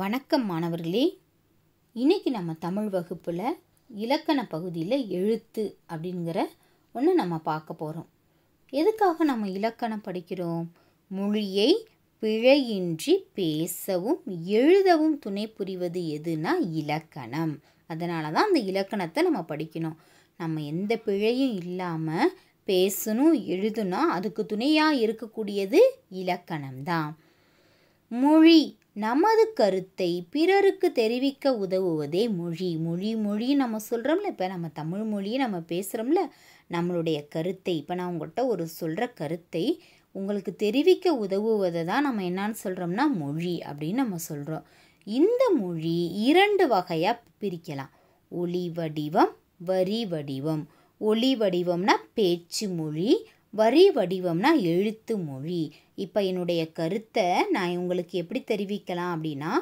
வணக்கம் மாணவர்களே இன்றைக்கி நம்ம தமிழ் வகுப்பில் இலக்கண பகுதியில் எழுத்து அப்படிங்கிற ஒன்று நம்ம பார்க்க போகிறோம் எதுக்காக நம்ம இலக்கணம் படிக்கிறோம் மொழியை பிழையின்றி பேசவும் எழுதவும் துணை புரிவது எதுனா இலக்கணம் அதனால தான் அந்த இலக்கணத்தை நம்ம படிக்கணும் நம்ம எந்த பிழையும் இல்லாமல் பேசணும் எழுதுனா அதுக்கு துணையாக இருக்கக்கூடியது இலக்கணம் தான் மொழி நமது கருத்தை பிறருக்கு தெரிவிக்க உதவுவதே மொழி மொழி மொழி நம்ம சொல்கிறோம்ல இப்போ நம்ம தமிழ் மொழியை நம்ம பேசுகிறோம்ல நம்மளுடைய கருத்தை இப்போ நான் உங்கள்கிட்ட ஒரு சொல்கிற கருத்தை உங்களுக்கு தெரிவிக்க உதவுவதை தான் நம்ம என்னான்னு சொல்கிறோம்னா மொழி அப்படின்னு நம்ம சொல்கிறோம் இந்த மொழி இரண்டு வகையாக பிரிக்கலாம் ஒளி வடிவம் வரி வடிவம் ஒளி வடிவம்னா பேச்சு மொழி வரி வடிவம்னா எழுத்து மொழி இப்போ என்னுடைய கருத்தை நான் உங்களுக்கு எப்படி தெரிவிக்கலாம் அப்படின்னா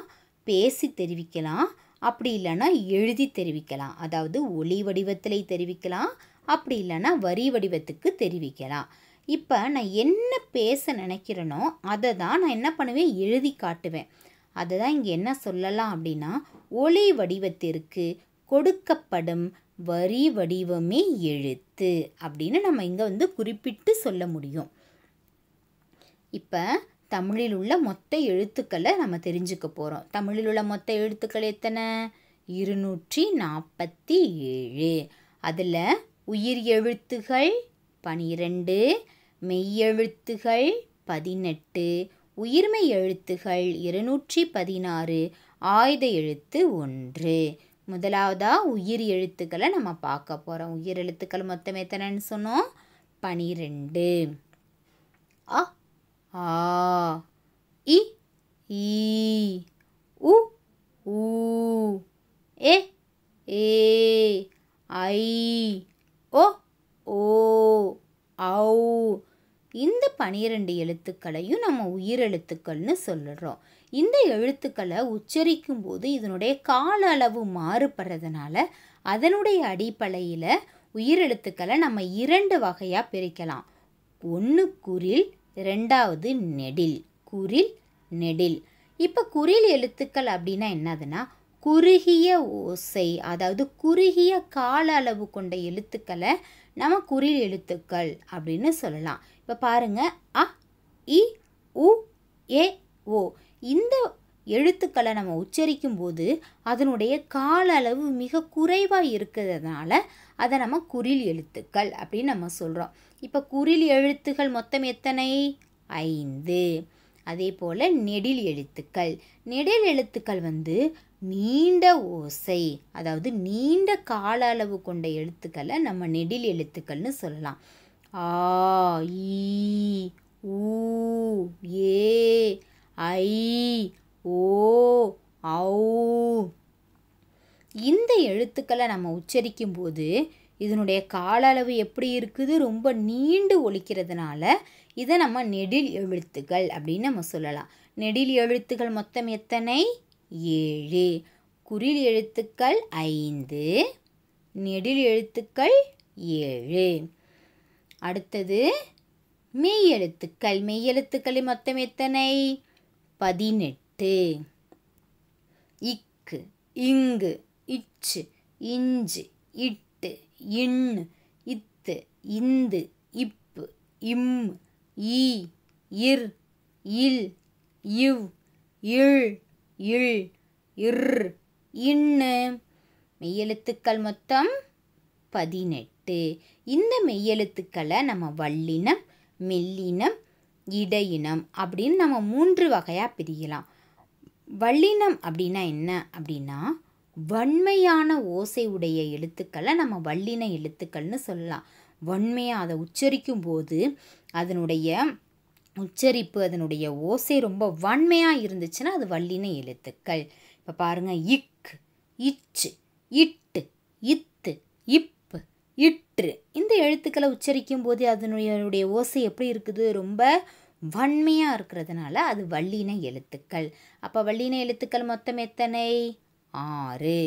பேசி தெரிவிக்கலாம் அப்படி இல்லைன்னா எழுதி தெரிவிக்கலாம் அதாவது ஒளி வடிவத்தில் தெரிவிக்கலாம் அப்படி இல்லைன்னா வரி வடிவத்துக்கு தெரிவிக்கலாம் இப்போ நான் என்ன பேச நினைக்கிறேனோ அதை தான் நான் என்ன பண்ணுவேன் எழுதி காட்டுவேன் அதை தான் இங்கே என்ன சொல்லலாம் அப்படின்னா ஒளி வடிவத்திற்கு கொடுக்கப்படும் வரி வடிவமே எழுத்து அப்படின்னு நம்ம இங்கே வந்து குறிப்பிட்டு சொல்ல முடியும் இப்போ தமிழில் உள்ள மொத்த எழுத்துக்களை நம்ம தெரிஞ்சுக்க போகிறோம் தமிழில் உள்ள மொத்த எழுத்துக்கள் எத்தனை இருநூற்றி நாற்பத்தி ஏழு அதில் உயிர் எழுத்துகள் பனிரெண்டு மெய்யெழுத்துகள் பதினெட்டு உயிர்மை எழுத்துகள் இருநூற்றி பதினாறு ஆயுத எழுத்து ஒன்று முதலாவதாக உயிர் எழுத்துக்களை நம்ம பார்க்க போகிறோம் உயிர் எழுத்துக்கள் மொத்தம் எத்தனைன்னு சொன்னோம் பனிரெண்டு அ ஆ இ ஈ உ ஊ ஏ ஏ ஐ ஓ ஓ ஔ இந்த பனிரெண்டு எழுத்துக்களையும் நம்ம உயிரெழுத்துக்கள்னு சொல்லுறோம் இந்த எழுத்துக்களை உச்சரிக்கும் போது இதனுடைய கால அளவு மாறுபடுறதுனால அதனுடைய அடிப்படையில் உயிரெழுத்துக்களை நம்ம இரண்டு வகையாக பிரிக்கலாம் ஒன்று குரில் ரெண்டாவது நெடில் குரில் நெடில் இப்போ குரில் எழுத்துக்கள் அப்படின்னா என்னதுன்னா குறுகிய ஓசை அதாவது குறுகிய கால அளவு கொண்ட எழுத்துக்களை நம்ம குரில் எழுத்துக்கள் அப்படின்னு சொல்லலாம் இப்போ பாருங்கள் அ இ உ ஏ ஓ இந்த எழுத்துக்களை நம்ம உச்சரிக்கும் போது அதனுடைய கால அளவு மிக குறைவாக இருக்கிறதுனால அதை நம்ம குரில் எழுத்துக்கள் அப்படின்னு நம்ம சொல்கிறோம் இப்போ குரில் எழுத்துக்கள் மொத்தம் எத்தனை ஐந்து அதே போல் நெடில் எழுத்துக்கள் நெடில் எழுத்துக்கள் வந்து நீண்ட ஓசை அதாவது நீண்ட கால அளவு கொண்ட எழுத்துக்களை நம்ம நெடில் எழுத்துக்கள்னு சொல்லலாம் ஆ ஈ ஊ ஏ ஐ ஓ ஔ இந்த எழுத்துக்களை நம்ம உச்சரிக்கும் போது இதனுடைய கால அளவு எப்படி இருக்குது ரொம்ப நீண்டு ஒழிக்கிறதுனால இதை நம்ம நெடில் எழுத்துக்கள் அப்படின்னு நம்ம சொல்லலாம் நெடில் எழுத்துக்கள் மொத்தம் எத்தனை ஏழு குறில் எழுத்துக்கள் ஐந்து நெடில் எழுத்துக்கள் ஏழு அடுத்தது மெய் எழுத்துக்கள் மெய் எழுத்துக்களை மொத்தம் எத்தனை பதினெட்டு இக்கு இங்கு இச்சு இஞ்சு இட்டு இன்னு இத்து இந்து இப்பு இம் ஈ இர் இல் இவ் இழ் இழ் இர் இன்னு மெய்யெழுத்துக்கள் மொத்தம் பதினெட்டு இந்த மெய்யெழுத்துக்களை நம்ம வல்லினம் மெல்லினம் இடையினம் அப்படின்னு நம்ம மூன்று வகையாக பிரிக்கலாம் வல்லினம் அப்படின்னா என்ன அப்படின்னா வன்மையான ஓசை உடைய எழுத்துக்களை நம்ம வல்லின எழுத்துக்கள்னு சொல்லலாம் வன்மையாக அதை உச்சரிக்கும் போது அதனுடைய உச்சரிப்பு அதனுடைய ஓசை ரொம்ப வன்மையாக இருந்துச்சுன்னா அது வல்லின எழுத்துக்கள் இப்போ பாருங்கள் இக் இச் இட்டு இத்து இப் இற்று இந்த எழுத்துக்களை உச்சரிக்கும் போது அதனுடைய ஓசை எப்படி இருக்குது ரொம்ப வன்மையாக இருக்கிறதுனால அது வல்லின எழுத்துக்கள் அப்போ வல்லின எழுத்துக்கள் மொத்தம் எத்தனை ஆறு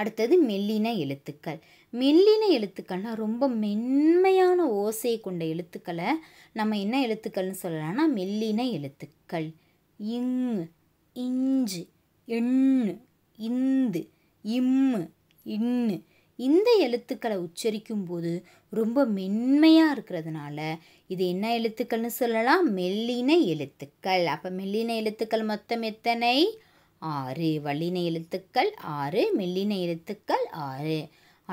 அடுத்தது மெல்லின எழுத்துக்கள் மெல்லின எழுத்துக்கள்னால் ரொம்ப மென்மையான ஓசை கொண்ட எழுத்துக்களை நம்ம என்ன எழுத்துக்கள்னு சொல்லலாம்னா மெல்லின எழுத்துக்கள் இங் இஞ்சு எண்ணு இந்து இம்மு இன்னு இந்த எழுத்துக்களை உச்சரிக்கும் போது ரொம்ப மென்மையாக இருக்கிறதுனால இது என்ன எழுத்துக்கள்னு சொல்லலாம் மெல்லின எழுத்துக்கள் அப்போ மெல்லின எழுத்துக்கள் மொத்தம் எத்தனை ஆறு வல்லின எழுத்துக்கள் ஆறு மெல்லின எழுத்துக்கள் ஆறு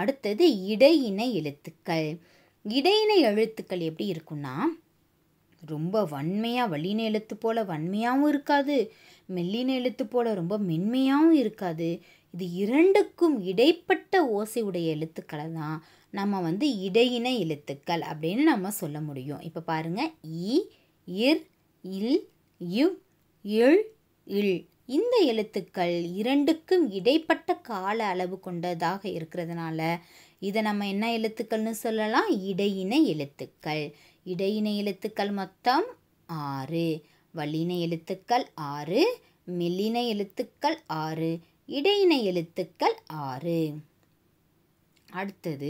அடுத்தது இடையின எழுத்துக்கள் இடையின எழுத்துக்கள் எப்படி இருக்குன்னா ரொம்ப வன்மையாக வல்லின எழுத்து போல் வன்மையாகவும் இருக்காது மெல்லின எழுத்து போல் ரொம்ப மென்மையாகவும் இருக்காது இது இரண்டுக்கும் இடைப்பட்ட ஓசையுடைய எழுத்துக்களை தான் நம்ம வந்து இடையின எழுத்துக்கள் அப்படின்னு நம்ம சொல்ல முடியும் இப்போ பாருங்கள் இ இர் இல் இவ் இழ் இல் இந்த எழுத்துக்கள் இரண்டுக்கும் இடைப்பட்ட கால அளவு கொண்டதாக இருக்கிறதுனால இதை நம்ம என்ன எழுத்துக்கள்னு சொல்லலாம் இடையின எழுத்துக்கள் இடையின எழுத்துக்கள் மொத்தம் ஆறு வல்லின எழுத்துக்கள் ஆறு மெல்லின எழுத்துக்கள் ஆறு இடையினை எழுத்துக்கள் ஆறு அடுத்தது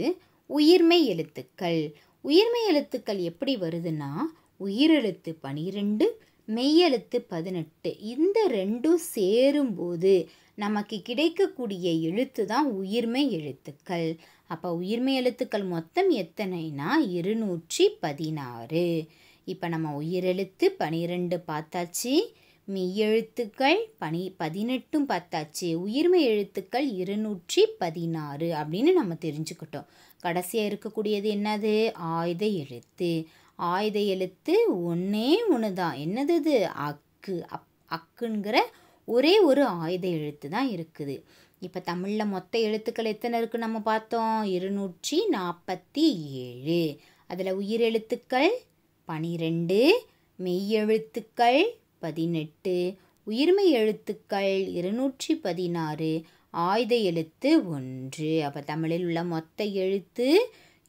உயிர்மை எழுத்துக்கள் உயிர்மை எழுத்துக்கள் எப்படி வருதுன்னா உயிரெழுத்து பனிரெண்டு மெய்யெழுத்து பதினெட்டு இந்த ரெண்டும் சேரும்போது நமக்கு கிடைக்கக்கூடிய எழுத்து தான் உயிர்மை எழுத்துக்கள் அப்போ உயிர்மை எழுத்துக்கள் மொத்தம் எத்தனைனா இருநூற்றி பதினாறு இப்போ நம்ம உயிரெழுத்து பனிரெண்டு பார்த்தாச்சு மெய்யெழுத்துக்கள் பனி பதினெட்டும் பத்தாச்சு உயிர்மை எழுத்துக்கள் இருநூற்றி பதினாறு அப்படின்னு நம்ம தெரிஞ்சுக்கிட்டோம் கடைசியாக இருக்கக்கூடியது என்னது ஆயுத எழுத்து ஆயுத எழுத்து ஒன்றே ஒன்று தான் என்னது இது அக்கு அப் அக்குங்கிற ஒரே ஒரு ஆயுத எழுத்து தான் இருக்குது இப்போ தமிழில் மொத்த எழுத்துக்கள் எத்தனை இருக்குது நம்ம பார்த்தோம் இருநூற்றி நாற்பத்தி ஏழு அதில் உயிரெழுத்துக்கள் பனிரெண்டு மெய்யெழுத்துக்கள் பதினெட்டு உயிர்மை எழுத்துக்கள் இருநூற்றி பதினாறு ஆயுத எழுத்து ஒன்று அப்போ தமிழில் உள்ள மொத்த எழுத்து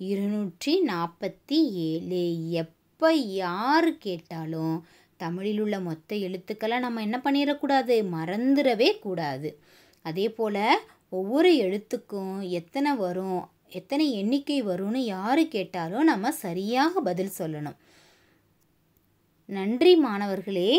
இருநூற்றி நாற்பத்தி ஏழு எப்போ யார் கேட்டாலும் தமிழில் உள்ள மொத்த எழுத்துக்களை நம்ம என்ன பண்ணிடக்கூடாது மறந்துடவே கூடாது அதே போல் ஒவ்வொரு எழுத்துக்கும் எத்தனை வரும் எத்தனை எண்ணிக்கை வரும்னு யார் கேட்டாலும் நம்ம சரியாக பதில் சொல்லணும் நன்றி மாணவர்களே